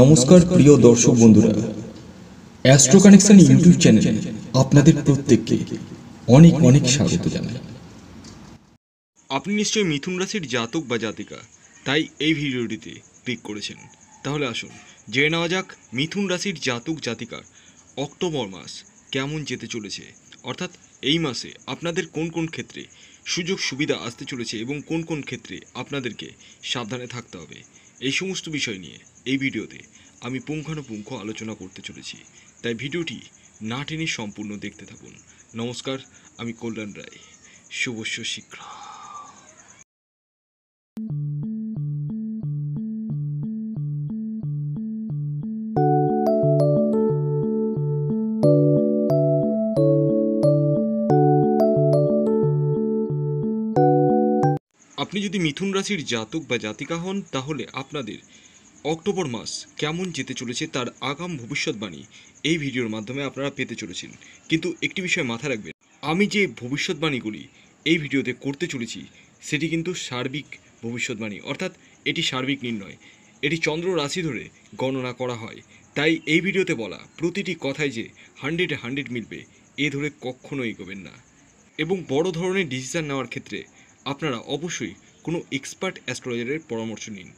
নমস্কার প্রিয় দর্শক বন্ধুরা অ্যাস্ট্রো কানেকশন ইউটিউব চ্যানেলে আপনাদের প্রত্যেককে অনেক অনেক স্বাগত জানাই আপনি নিশ্চয়ই মিথুন রাশির জাতক বা জাতিকা তাই এই ভিডিওটিতে ক্লিক করেছেন তাহলে আসুন জেনে নেওয়া যাক মিথুন রাশির জাতক জাতিকার অক্টোবর মাস কেমন যেতে চলেছে অর্থাৎ এই মাসে আপনাদের কোন কোন ক্ষেত্রে সুযোগ সুবিধা আসতে চলেছে এবং কোন কোন ক্ষেত্রে আপনাদেরকে সাবধানে থাকতে হবে এই সমস্ত বিষয় নিয়ে এই ভিডিওতে আমি পুঙ্খানুপুঙ্খ আলোচনা করতে চলেছি তাই ভিডিওটি না টেনে সম্পূর্ণ দেখতে থাকুন নমস্কার আমি কল্যাণ রায় শুভস্য শীঘ্র যদি মিথুন রাশির জাতক বা জাতিকা হন তাহলে আপনাদের অক্টোবর মাস কেমন যেতে চলেছে তার আগাম ভবিষ্যৎবাণী এই ভিডিওর মাধ্যমে আপনারা পেতে চলেছেন কিন্তু একটি বিষয় মাথা রাখবেন আমি যে ভবিষ্যৎবাণীগুলি এই ভিডিওতে করতে চলেছি সেটি কিন্তু সার্বিক ভবিষ্যৎবাণী অর্থাৎ এটি সার্বিক নির্ণয় এটি চন্দ্র রাশি ধরে গণনা করা হয় তাই এই ভিডিওতে বলা প্রতিটি কথায় যে হান্ড্রেডে হান্ড্রেড মিলবে এ ধরে কখনো এগোবেন না এবং বড় ধরনের ডিসিশান নেওয়ার ক্ষেত্রে আপনারা অবশ্যই কোনো এক্সপার্ট অ্যাস্ট্রোলজারের পরামর্শ নিন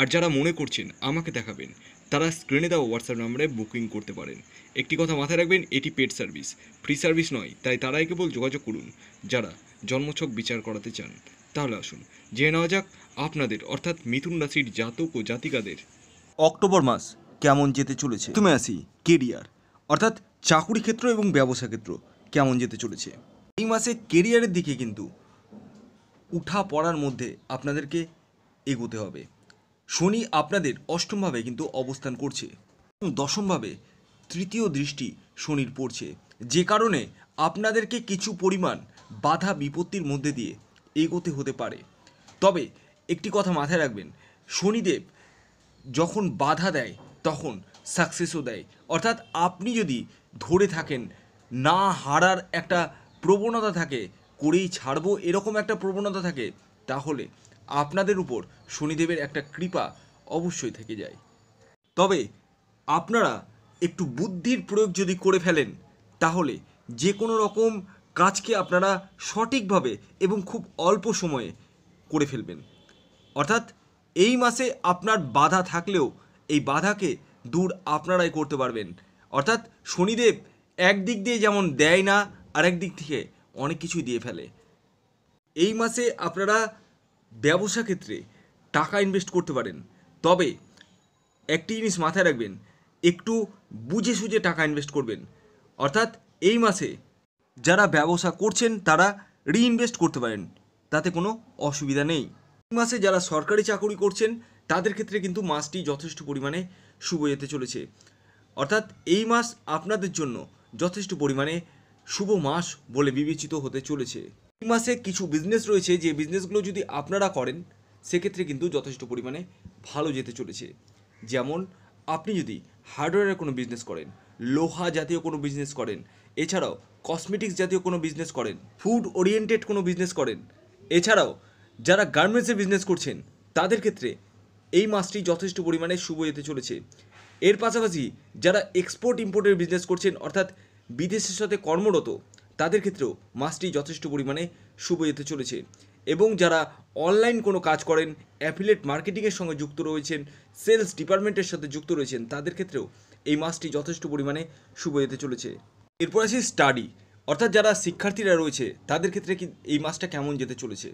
আর যারা মনে করছেন আমাকে দেখাবেন তারা স্ক্রিনে দেওয়া হোয়াটসঅ্যাপ নাম্বারে বুকিং করতে পারেন একটি কথা মাথায় রাখবেন এটি পেড সার্ভিস ফ্রি সার্ভিস নয় তাই তারাই কেবল যোগাযোগ করুন যারা জন্মছক বিচার করাতে চান তাহলে আসুন জেনে নেওয়া যাক আপনাদের অর্থাৎ মিথুন রাশির জাতক ও জাতিকাদের অক্টোবর মাস কেমন যেতে চলেছে তুমি আসি কেরিয়ার অর্থাৎ চাকুরি ক্ষেত্র এবং ব্যবসা ক্ষেত্র কেমন যেতে চলেছে এই মাসে কেরিয়ারের দিকে কিন্তু উঠা পড়ার মধ্যে আপনাদেরকে এগোতে হবে শনি আপনাদের অষ্টমভাবে কিন্তু অবস্থান করছে দশমভাবে তৃতীয় দৃষ্টি শনির পড়ছে যে কারণে আপনাদেরকে কিছু পরিমাণ বাধা বিপত্তির মধ্যে দিয়ে এগোতে হতে পারে তবে একটি কথা মাথায় রাখবেন শনিদেব যখন বাধা দেয় তখন সাকসেসও দেয় অর্থাৎ আপনি যদি ধরে থাকেন না হারার একটা প্রবণতা থাকে করেই ছাড়বো এরকম একটা প্রবণতা থাকে তাহলে আপনাদের উপর শনিদেবের একটা কৃপা অবশ্যই থেকে যায় তবে আপনারা একটু বুদ্ধির প্রয়োগ যদি করে ফেলেন তাহলে যে কোনো রকম কাজকে আপনারা সঠিকভাবে এবং খুব অল্প সময়ে করে ফেলবেন অর্থাৎ এই মাসে আপনার বাধা থাকলেও এই বাধাকে দূর আপনারাই করতে পারবেন অর্থাৎ শনিদেব একদিক দিয়ে যেমন দেয় না আরেক দিক থেকে অনেক কিছুই দিয়ে ফেলে এই মাসে আপনারা ব্যবসা ক্ষেত্রে টাকা ইনভেস্ট করতে পারেন তবে একটি জিনিস মাথায় রাখবেন একটু বুঝে সুঝে টাকা ইনভেস্ট করবেন অর্থাৎ এই মাসে যারা ব্যবসা করছেন তারা রিইনভেস্ট করতে পারেন তাতে কোনো অসুবিধা নেই এই মাসে যারা সরকারি চাকরি করছেন তাদের ক্ষেত্রে কিন্তু মাসটি যথেষ্ট পরিমাণে শুভ যেতে চলেছে অর্থাৎ এই মাস আপনাদের জন্য যথেষ্ট পরিমাণে শুভ মাস বলে বিবেচিত হতে চলেছে এই মাসে কিছু বিজনেস রয়েছে যে বিজনেসগুলো যদি আপনারা করেন সেক্ষেত্রে কিন্তু যথেষ্ট পরিমাণে ভালো যেতে চলেছে যেমন আপনি যদি হার্ডওয়্যারের কোনো বিজনেস করেন লোহা জাতীয় কোনো বিজনেস করেন এছাড়াও কসমেটিক্স জাতীয় কোনো বিজনেস করেন ফুড ওরিয়েন্টেড কোনো বিজনেস করেন এছাড়াও যারা গার্মেন্টসের বিজনেস করছেন তাদের ক্ষেত্রে এই মাসটি যথেষ্ট পরিমাণে শুভ যেতে চলেছে এর পাশাপাশি যারা এক্সপোর্ট ইম্পোর্টের বিজনেস করছেন অর্থাৎ বিদেশের সাথে কর্মরত তাদের ক্ষেত্রেও মাসটি যথেষ্ট পরিমাণে শুভ যেতে চলেছে এবং যারা অনলাইন কোনো কাজ করেন অ্যাফিলেট মার্কেটিংয়ের সঙ্গে যুক্ত রয়েছেন সেলস ডিপার্টমেন্টের সাথে যুক্ত রয়েছেন তাদের ক্ষেত্রেও এই মাসটি যথেষ্ট পরিমাণে শুভ যেতে চলেছে এরপর আছে স্টাডি অর্থাৎ যারা শিক্ষার্থীরা রয়েছে তাদের ক্ষেত্রে কি এই মাসটা কেমন যেতে চলেছে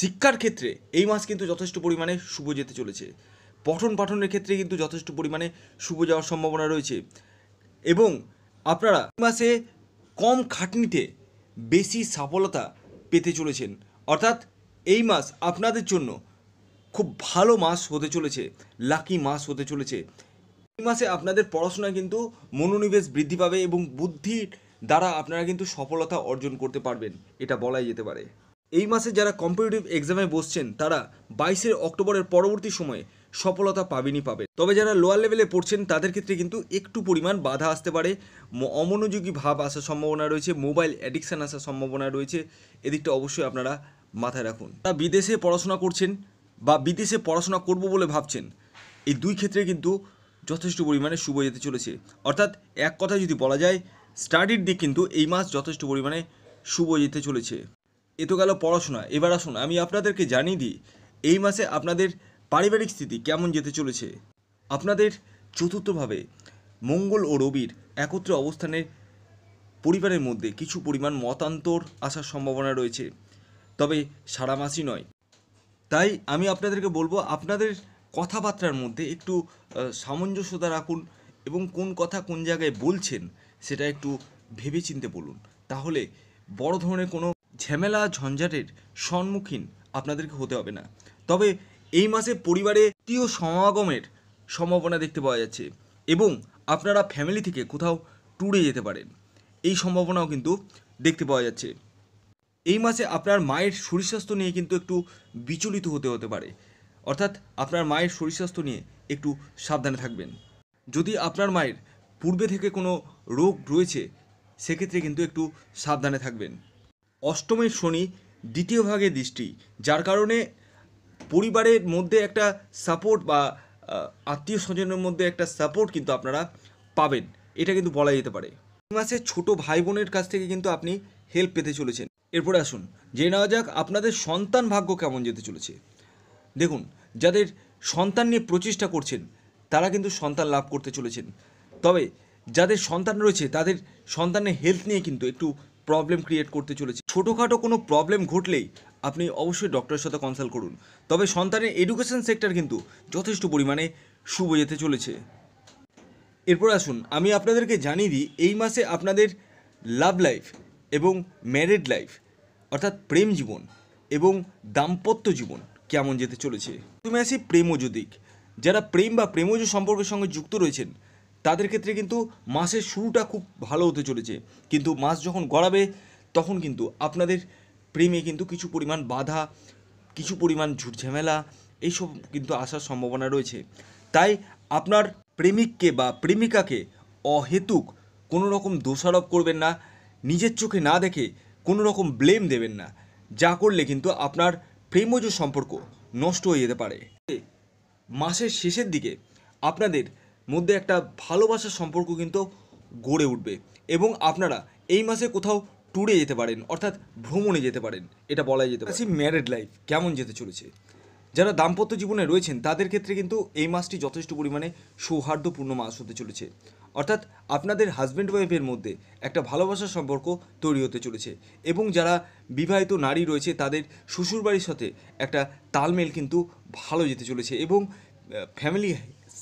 শিক্ষার ক্ষেত্রে এই মাস কিন্তু যথেষ্ট পরিমাণে শুভ যেতে চলেছে পঠন পাঠনের ক্ষেত্রে কিন্তু যথেষ্ট পরিমাণে শুভ যাওয়ার সম্ভাবনা রয়েছে এবং আপনারা মাসে কম খাটনিতে বেশি সফলতা পেতে চলেছেন অর্থাৎ এই মাস আপনাদের জন্য খুব ভালো মাস হতে চলেছে লাকি মাস হতে চলেছে এই মাসে আপনাদের পড়াশোনা কিন্তু মনোনিবেশ বৃদ্ধি পাবে এবং বুদ্ধির দ্বারা আপনারা কিন্তু সফলতা অর্জন করতে পারবেন এটা বলাই যেতে পারে এই মাসে যারা কম্পিটিটিভ এক্সামে বসছেন তারা বাইশে অক্টোবরের পরবর্তী সময়ে সফলতা পাবেনই পাবে তবে যারা লোয়ার লেভেলে পড়ছেন তাদের ক্ষেত্রে কিন্তু একটু পরিমাণ বাধা আসতে পারে অমনোযোগী ভাব আসার সম্ভাবনা রয়েছে মোবাইল অ্যাডিকশান আসার সম্ভাবনা রয়েছে এদিকটা অবশ্যই আপনারা মাথায় রাখুন তা বিদেশে পড়াশোনা করছেন বা বিদেশে পড়াশোনা করব বলে ভাবছেন এই দুই ক্ষেত্রে কিন্তু যথেষ্ট পরিমাণে শুভ যেতে চলেছে অর্থাৎ এক কথা যদি বলা যায় স্টাডির দিক কিন্তু এই মাস যথেষ্ট পরিমাণে শুভ যেতে চলেছে এ তো গেল পড়াশোনা এবার আসুন আমি আপনাদেরকে জানিয়ে দিই এই মাসে আপনাদের পারিবারিক স্থিতি কেমন যেতে চলেছে আপনাদের চতুর্থভাবে মঙ্গল ও রবির একত্রে অবস্থানের পরিবারের মধ্যে কিছু পরিমাণ মতান্তর আসার সম্ভাবনা রয়েছে তবে সারা মাসই নয় তাই আমি আপনাদেরকে বলবো আপনাদের কথাবার্তার মধ্যে একটু সামঞ্জস্যতা রাখুন এবং কোন কথা কোন জায়গায় বলছেন সেটা একটু ভেবেচিন্তে বলুন তাহলে বড় ধরনের কোনো ঝামেলা ঝঞ্ঝাটের সম্মুখীন আপনাদেরকে হতে হবে না তবে এই মাসে পরিবারে তৃতীয় সমাগমের সম্ভাবনা দেখতে পাওয়া যাচ্ছে এবং আপনারা ফ্যামিলি থেকে কোথাও ট্যুরে যেতে পারেন এই সম্ভাবনাও কিন্তু দেখতে পাওয়া যাচ্ছে এই মাসে আপনার মায়ের শরীর স্বাস্থ্য নিয়ে কিন্তু একটু বিচলিত হতে হতে পারে অর্থাৎ আপনার মায়ের শরীর স্বাস্থ্য নিয়ে একটু সাবধানে থাকবেন যদি আপনার মায়ের পূর্বে থেকে কোনো রোগ রয়েছে সেক্ষেত্রে কিন্তু একটু সাবধানে থাকবেন অষ্টমের শনি দ্বিতীয় ভাগে দৃষ্টি যার কারণে পরিবারের মধ্যে একটা সাপোর্ট বা আত্মীয় স্বজনের মধ্যে একটা সাপোর্ট কিন্তু আপনারা পাবেন এটা কিন্তু বলা যেতে পারে মাসে ছোট ভাই বোনের কাছ থেকে কিন্তু আপনি হেল্প পেতে চলেছেন এরপরে আসুন জেনে নেওয়া যাক আপনাদের সন্তান ভাগ্য কেমন যেতে চলেছে দেখুন যাদের সন্তান নিয়ে প্রচেষ্টা করছেন তারা কিন্তু সন্তান লাভ করতে চলেছেন তবে যাদের সন্তান রয়েছে তাদের সন্তানের হেলথ নিয়ে কিন্তু একটু প্রবলেম ক্রিয়েট করতে চলেছে ছোটোখাটো কোনো প্রবলেম ঘটলেই আপনি অবশ্যই ডক্টরের সাথে কনসাল্ট করুন তবে সন্তানের এডুকেশন সেক্টর কিন্তু যথেষ্ট পরিমাণে শুভ যেতে চলেছে এরপর আসুন আমি আপনাদেরকে জানিয়ে দিই এই মাসে আপনাদের লাভ লাইফ এবং ম্যারিড লাইফ অর্থাৎ প্রেম জীবন এবং দাম্পত্য জীবন কেমন যেতে চলেছে তুমি আসি প্রেমজ দিক যারা প্রেম বা প্রেমজ সম্পর্কের সঙ্গে যুক্ত রয়েছেন তাদের ক্ষেত্রে কিন্তু মাসের শুরুটা খুব ভালো হতে চলেছে কিন্তু মাস যখন গড়াবে তখন কিন্তু আপনাদের প্রেমে কিন্তু কিছু পরিমাণ বাধা কিছু পরিমাণ ঝুটঝামেলা এইসব কিন্তু আসার সম্ভাবনা রয়েছে তাই আপনার প্রেমিককে বা প্রেমিকাকে অহেতুক কোনো রকম দোষারোপ করবেন না নিজের চোখে না দেখে কোনো রকম ব্লেম দেবেন না যা করলে কিন্তু আপনার প্রেমজ সম্পর্ক নষ্ট হয়ে যেতে পারে মাসের শেষের দিকে আপনাদের মধ্যে একটা ভালোবাসার সম্পর্ক কিন্তু গড়ে উঠবে এবং আপনারা এই মাসে কোথাও ট্যুরে যেতে পারেন অর্থাৎ ভ্রমণে যেতে পারেন এটা বলাই যেতে পারে ম্যারেড লাইফ কেমন যেতে চলেছে যারা দাম্পত্য জীবনে রয়েছেন তাদের ক্ষেত্রে কিন্তু এই মাসটি যথেষ্ট পরিমাণে সৌহার্দ্যপূর্ণ মাস হতে চলেছে অর্থাৎ আপনাদের হাজব্যান্ড ওয়াইফের মধ্যে একটা ভালোবাসার সম্পর্ক তৈরি হতে চলেছে এবং যারা বিবাহিত নারী রয়েছে তাদের শ্বশুরবাড়ির সাথে একটা তালমেল কিন্তু ভালো যেতে চলেছে এবং ফ্যামিলি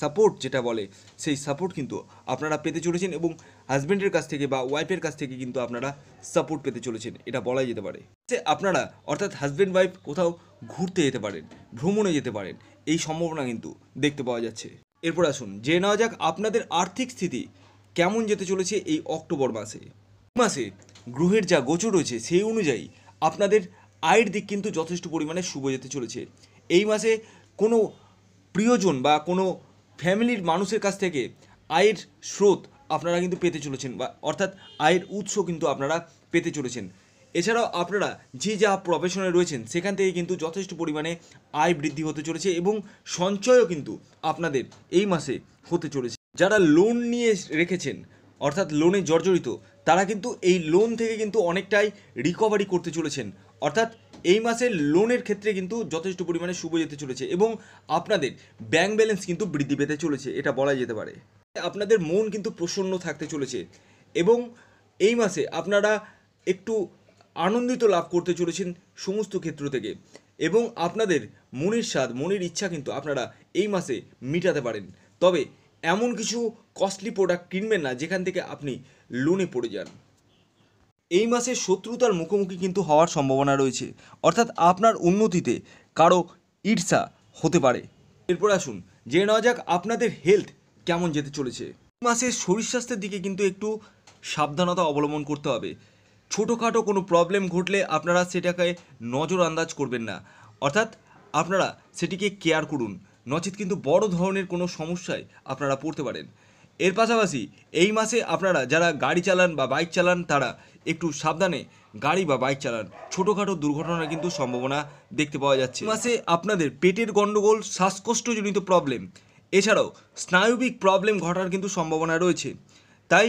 সাপোর্ট যেটা বলে সেই সাপোর্ট কিন্তু আপনারা পেতে চলেছেন এবং হাজব্যান্ডের কাছ থেকে বা ওয়াইফের কাছ থেকে কিন্তু আপনারা সাপোর্ট পেতে চলেছেন এটা বলাই যেতে পারে যে আপনারা অর্থাৎ হাজব্যান্ড ওয়াইফ কোথাও ঘুরতে যেতে পারেন ভ্রমণে যেতে পারেন এই সম্ভাবনা কিন্তু দেখতে পাওয়া যাচ্ছে এরপর আসুন জেনে নেওয়া যাক আপনাদের আর্থিক স্থিতি কেমন যেতে চলেছে এই অক্টোবর মাসে মাসে গ্রহের যা গোচর রয়েছে সেই অনুযায়ী আপনাদের আয়ের দিক কিন্তু যথেষ্ট পরিমাণে শুভ যেতে চলেছে এই মাসে কোনো প্রিয়জন বা কোনো ফ্যামিলির মানুষের কাছ থেকে আয়ের স্রোত আপনারা কিন্তু পেতে চলেছেন বা অর্থাৎ আয়ের উৎস কিন্তু আপনারা পেতে চলেছেন এছাড়াও আপনারা যে যা প্রফেশনে রয়েছেন সেখান থেকে কিন্তু যথেষ্ট পরিমাণে আয় বৃদ্ধি হতে চলেছে এবং সঞ্চয়ও কিন্তু আপনাদের এই মাসে হতে চলেছে যারা লোন নিয়ে রেখেছেন অর্থাৎ লোনে জর্জরিত তারা কিন্তু এই লোন থেকে কিন্তু অনেকটাই রিকভারি করতে চলেছেন অর্থাৎ এই মাসে লোনের ক্ষেত্রে কিন্তু যথেষ্ট পরিমাণে শুভ যেতে চলেছে এবং আপনাদের ব্যাংক ব্যালেন্স কিন্তু বৃদ্ধি পেতে চলেছে এটা বলা যেতে পারে আপনাদের মন কিন্তু প্রসন্ন থাকতে চলেছে এবং এই মাসে আপনারা একটু আনন্দিত লাভ করতে চলেছেন সমস্ত ক্ষেত্র থেকে এবং আপনাদের মনের স্বাদ মনের ইচ্ছা কিন্তু আপনারা এই মাসে মিটাতে পারেন তবে এমন কিছু কস্টলি প্রোডাক্ট কিনবেন না যেখান থেকে আপনি লোনে পড়ে যান এই মাসে শত্রুতার মুখোমুখি কিন্তু হওয়ার সম্ভাবনা রয়েছে অর্থাৎ আপনার উন্নতিতে কারো ঈর্ষা হতে পারে এরপর আসুন জেনে নেওয়া যাক আপনাদের হেলথ কেমন যেতে চলেছে মাসে শরীর স্বাস্থ্যের দিকে কিন্তু একটু সাবধানতা অবলম্বন করতে হবে ছোটোখাটো কোনো প্রবলেম ঘটলে আপনারা সেটাকে নজর আন্দাজ করবেন না অর্থাৎ আপনারা সেটিকে কেয়ার করুন নচেত কিন্তু বড় ধরনের কোনো সমস্যায় আপনারা পড়তে পারেন এর পাশাপাশি এই মাসে আপনারা যারা গাড়ি চালান বা বাইক চালান তারা একটু সাবধানে গাড়ি বা বাইক চালান ছোটোখাটো দুর্ঘটনার কিন্তু সম্ভাবনা দেখতে পাওয়া যাচ্ছে মাসে আপনাদের পেটের গণ্ডগোল শ্বাসকষ্টজনিত প্রবলেম এছাড়াও স্নায়বিক প্রবলেম ঘটার কিন্তু সম্ভাবনা রয়েছে তাই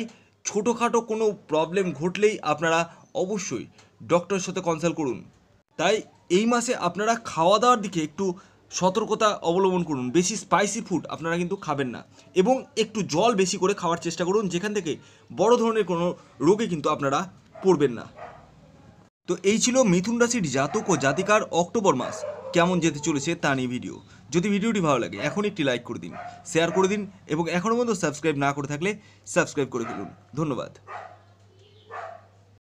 ছোটোখাটো কোনো প্রবলেম ঘটলেই আপনারা অবশ্যই ডক্টরের সাথে কনসাল্ট করুন তাই এই মাসে আপনারা খাওয়া দাওয়ার দিকে একটু সতর্কতা অবলম্বন করুন বেশি স্পাইসি ফুড আপনারা কিন্তু খাবেন না এবং একটু জল বেশি করে খাওয়ার চেষ্টা করুন যেখান থেকে বড় ধরনের কোনো রোগে কিন্তু আপনারা পড়বেন না তো এই ছিল মিথুন রাশির জাতক ও জাতিকার অক্টোবর মাস কেমন যেতে চলেছে তা নিয়ে ভিডিও যদি ভিডিওটি ভালো লাগে এখন একটি লাইক করে দিন শেয়ার করে দিন এবং এখনও পর্যন্ত সাবস্ক্রাইব না করে থাকলে সাবস্ক্রাইব করে ফেলুন ধন্যবাদ